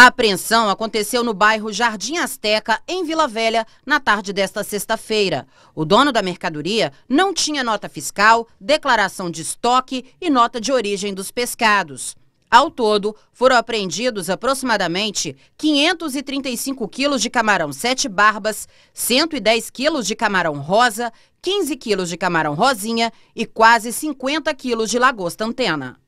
A apreensão aconteceu no bairro Jardim Azteca, em Vila Velha, na tarde desta sexta-feira. O dono da mercadoria não tinha nota fiscal, declaração de estoque e nota de origem dos pescados. Ao todo, foram apreendidos aproximadamente 535 quilos de camarão sete barbas, 110 quilos de camarão rosa, 15 quilos de camarão rosinha e quase 50 quilos de lagosta antena.